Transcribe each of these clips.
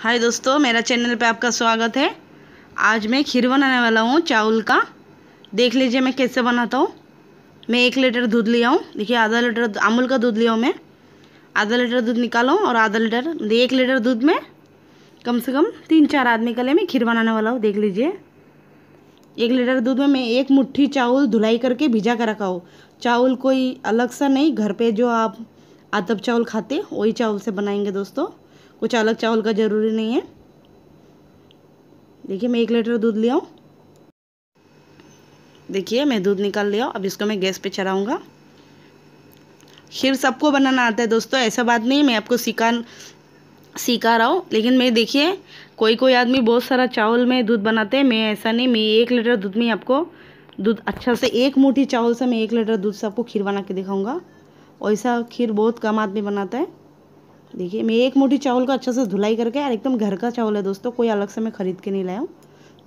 हाय दोस्तों मेरा चैनल पे आपका स्वागत है आज मैं खीर बनाने वाला हूँ चावल का देख लीजिए मैं कैसे बनाता हूँ मैं एक लीटर दूध लिया हूँ देखिए आधा लीटर अमूल का दूध लिया हूँ मैं आधा लीटर दूध निकालो और आधा लीटर मतलब एक लीटर दूध में कम से कम तीन चार आदमी का लिए मैं खीर बनाने वाला हूँ देख लीजिए एक लीटर दूध में मैं एक मुट्ठी चावल धुलाई करके भिजा कर रखा हूँ चावल कोई अलग सा नहीं घर पे जो आप आदब चावल खाते वही चावल से बनाएंगे दोस्तों कुछ अलग चावल का ज़रूरी नहीं है देखिए मैं एक लीटर दूध लिया देखिए मैं दूध निकाल लिया अब इसको मैं गैस पे चढ़ाऊँगा खीर सबको बनाना आता है दोस्तों ऐसा बात नहीं मैं आपको सिखा सिखा रहा हूँ लेकिन मैं देखिए कोई कोई आदमी बहुत सारा चावल में दूध बनाते हैं मैं ऐसा नहीं मैं एक लीटर दूध में आपको दूध अच्छा से एक मुठ्ठी चावल से मैं एक लीटर दूध से आपको खीर बना के दिखाऊँगा ऐसा खीर बहुत कम आदमी बनाता है देखिए मैं एक मोटी चावल को अच्छे से धुलाई करके यार एकदम घर का चावल है दोस्तों कोई अलग से मैं ख़रीद के नहीं लाया हूँ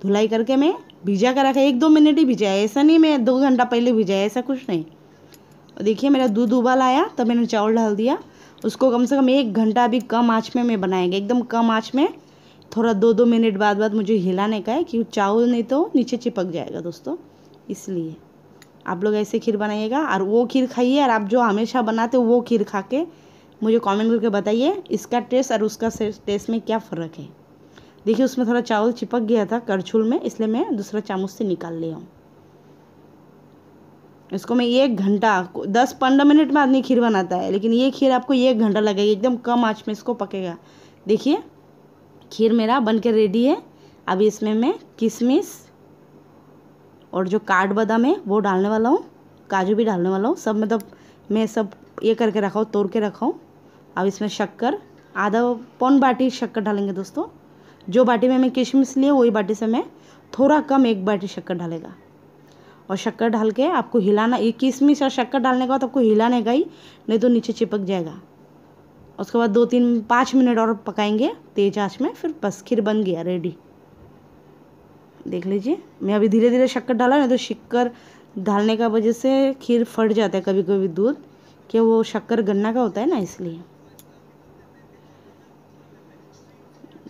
धुलाई करके मैं भिजा कर रखा एक दो मिनट ही भिजाया ऐसा नहीं मैं दो घंटा पहले भिजाया ऐसा कुछ नहीं और देखिए मेरा दूध उबाल आया तब मैंने चावल डाल दिया उसको कम से कम एक घंटा अभी कम आँच में मैं बनाएंगे एकदम कम आँच में थोड़ा दो दो मिनट बाद बाद मुझे हिलाने का है कि चावल नहीं तो नीचे चिपक जाएगा दोस्तों इसलिए आप लोग ऐसे खीर बनाइएगा और वो खीर खाइए और आप जो हमेशा बनाते हो वो खीर खा के मुझे कमेंट करके बताइए इसका टेस्ट और उसका टेस्ट में क्या फ़र्क है देखिए उसमें थोड़ा चावल चिपक गया था करछुल में इसलिए मैं दूसरा चामच से निकाल लिया हूँ इसको मैं एक घंटा दस पंद्रह मिनट में आदमी खीर बनाता है लेकिन ये खीर आपको एक घंटा लगेगा एकदम कम आँच में इसको पकेगा देखिए खीर मेरा बन रेडी है अभी इसमें मैं किशमिश और जो काट बादाम है वो डालने वाला हूँ काजू भी डालने वाला हूँ सब मतलब मैं सब ये करके रखा हूँ तोड़ के रखा हूँ अब इसमें शक्कर आधा पौन बाटी शक्कर डालेंगे दोस्तों जो बाटी में हमें किशमिश लिए वही बाटी से हमें थोड़ा कम एक बाटी शक्कर डालेगा और शक्कर डाल के आपको हिलाना ये किशमिश और शक्कर डालने के बाद आपको हिलाने का ही नहीं तो नीचे चिपक जाएगा उसके बाद दो तीन पाँच मिनट और पकाएंगे तेज आँच में फिर बस खीर बन गया रेडी देख लीजिए मैं अभी धीरे धीरे शक्कर डाला नहीं तो शक्कर डालने का वजह से खीर फट जाता है कभी कभी दूध कि वो शक्कर गन्ना का होता है ना इसलिए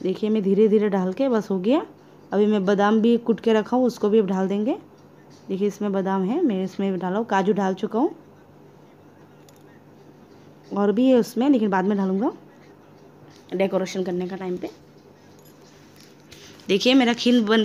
देखिए मैं धीरे धीरे डाल के बस हो गया अभी मैं बादाम भी कूट के रखा हूँ उसको भी अब डाल देंगे देखिए इसमें बादाम है मैं इसमें डाला हूँ काजू डाल चुका हूँ और भी है उसमें लेकिन बाद में डालूँगा डेकोरेशन करने का टाइम पे देखिए मेरा खीर बन